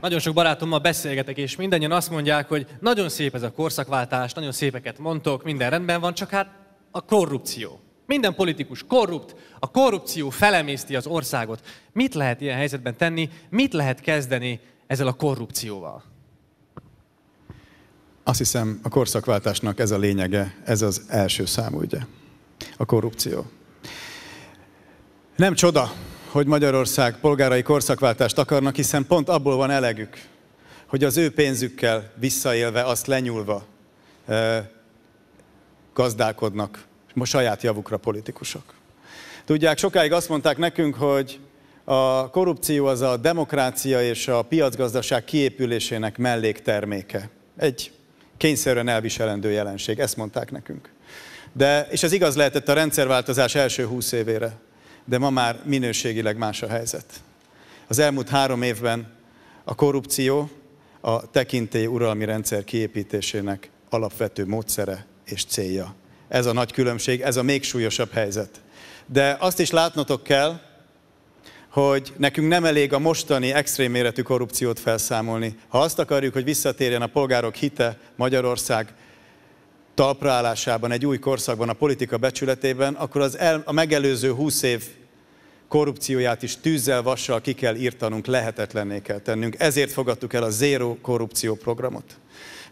Nagyon sok barátommal beszélgetek, és mindannyian azt mondják, hogy nagyon szép ez a korszakváltás, nagyon szépeket mondtok, minden rendben van, csak hát a korrupció. Minden politikus korrupt, a korrupció felemészti az országot. Mit lehet ilyen helyzetben tenni, mit lehet kezdeni ezzel a korrupcióval? Azt hiszem, a korszakváltásnak ez a lényege, ez az első számú ügye. A korrupció. Nem csoda, hogy Magyarország polgárai korszakváltást akarnak, hiszen pont abból van elegük, hogy az ő pénzükkel visszaélve, azt lenyúlva gazdálkodnak most saját javukra politikusok. Tudják, sokáig azt mondták nekünk, hogy a korrupció az a demokrácia és a piacgazdaság kiépülésének mellékterméke. Egy kényszerűen elviselendő jelenség, ezt mondták nekünk. De, és ez igaz lehetett a rendszerváltozás első húsz évére de ma már minőségileg más a helyzet. Az elmúlt három évben a korrupció a tekintély uralmi rendszer kiépítésének alapvető módszere és célja. Ez a nagy különbség, ez a még súlyosabb helyzet. De azt is látnotok kell, hogy nekünk nem elég a mostani extrém méretű korrupciót felszámolni. Ha azt akarjuk, hogy visszatérjen a polgárok hite Magyarország talpraállásában, egy új korszakban, a politika becsületében, akkor az el, a megelőző húsz év korrupcióját is tűzzel, vassal ki kell írtanunk, lehetetlenné kell tennünk. Ezért fogadtuk el a zéró korrupció programot.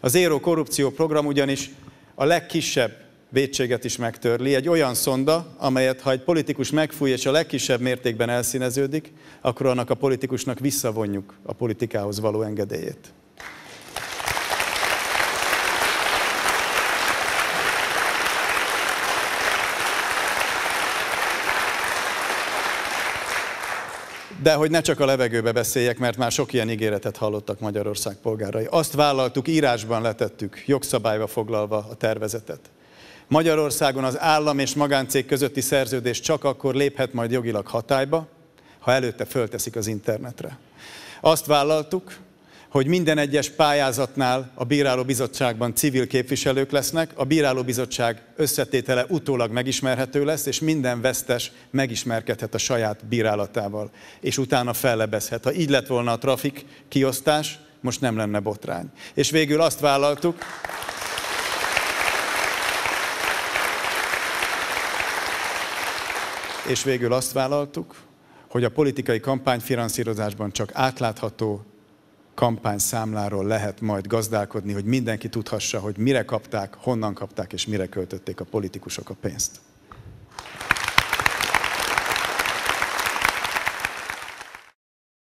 A zéró korrupció program ugyanis a legkisebb vétséget is megtörli. Egy olyan szonda, amelyet ha egy politikus megfúj és a legkisebb mértékben elszíneződik, akkor annak a politikusnak visszavonjuk a politikához való engedélyét. De hogy ne csak a levegőbe beszéljek, mert már sok ilyen ígéretet hallottak Magyarország polgárai. Azt vállaltuk, írásban letettük, jogszabályba foglalva a tervezetet. Magyarországon az állam és magáncég közötti szerződés csak akkor léphet majd jogilag hatályba, ha előtte fölteszik az internetre. Azt vállaltuk, hogy minden egyes pályázatnál a bírálóbizottságban civil képviselők lesznek, a bírálóbizottság összetétele utólag megismerhető lesz, és minden vesztes megismerkedhet a saját bírálatával, és utána fellebezhet. Ha így lett volna a trafik kiosztás, most nem lenne botrány. És végül azt vállaltuk, és végül azt vállaltuk, hogy a politikai kampányfinanszírozásban csak átlátható, kampányszámláról lehet majd gazdálkodni, hogy mindenki tudhassa, hogy mire kapták, honnan kapták és mire költötték a politikusok a pénzt.